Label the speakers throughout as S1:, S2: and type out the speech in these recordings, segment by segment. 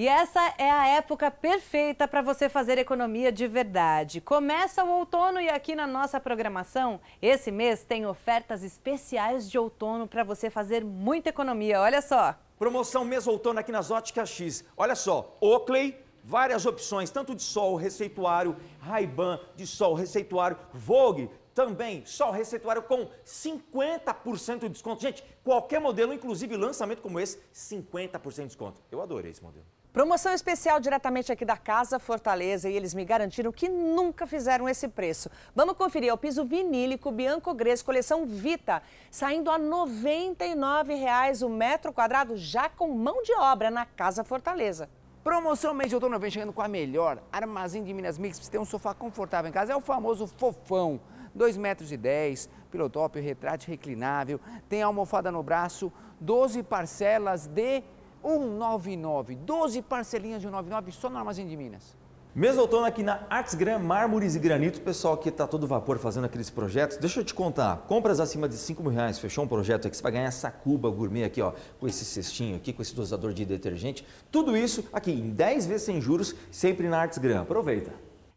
S1: E essa é a época perfeita para você fazer economia de verdade. Começa o outono e aqui na nossa programação, esse mês tem ofertas especiais de outono para você fazer muita economia. Olha só.
S2: Promoção mês outono aqui nas Óticas X. Olha só, Oakley várias opções, tanto de sol receituário, Ray-Ban de sol receituário, Vogue também, sol receituário com 50% de desconto. Gente, qualquer modelo, inclusive lançamento como esse, 50% de desconto. Eu adorei esse modelo.
S3: Promoção especial diretamente aqui da Casa Fortaleza e eles me garantiram que nunca fizeram esse preço. Vamos conferir, é o piso vinílico Bianco Gres, coleção Vita, saindo a R$ 99,00 o metro quadrado, já com mão de obra na Casa Fortaleza.
S4: Promoção mês de outono vem chegando com a melhor. Armazém de Minas Mix, você tem um sofá confortável em casa, é o famoso fofão. 2,10 metros e pilotópio, retrato reclinável, tem almofada no braço, 12 parcelas de 199, 12 parcelinhas de 199 só no Armazém de Minas.
S2: Mesmo outono aqui na Artsgram Mármores e Granitos, pessoal aqui está todo vapor fazendo aqueles projetos. Deixa eu te contar, compras acima de 5 mil reais, fechou um projeto aqui, você vai ganhar essa cuba gourmet aqui, ó, com esse cestinho aqui, com esse dosador de detergente. Tudo isso aqui em 10 vezes sem juros, sempre na Artsgram. Aproveita!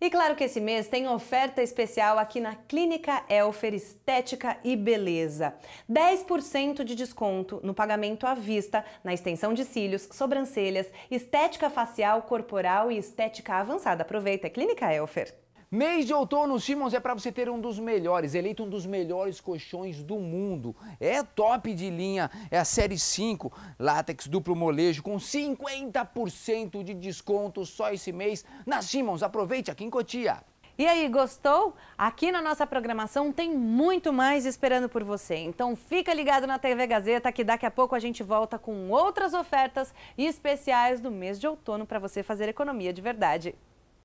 S1: E claro que esse mês tem oferta especial aqui na Clínica Elfer Estética e Beleza. 10% de desconto no pagamento à vista, na extensão de cílios, sobrancelhas, estética facial, corporal e estética avançada. Aproveita, é Clínica Elfer. Mês de outono,
S4: Simmons é para você ter um dos melhores, eleito um dos melhores colchões do mundo. É top de linha, é a série 5, látex duplo molejo com 50% de desconto só esse mês. Na Simmons, aproveite aqui em Cotia. E aí, gostou?
S1: Aqui na nossa programação tem muito mais esperando por você. Então fica ligado na TV Gazeta que daqui a pouco a gente volta com outras ofertas especiais do mês de outono para você fazer economia de verdade.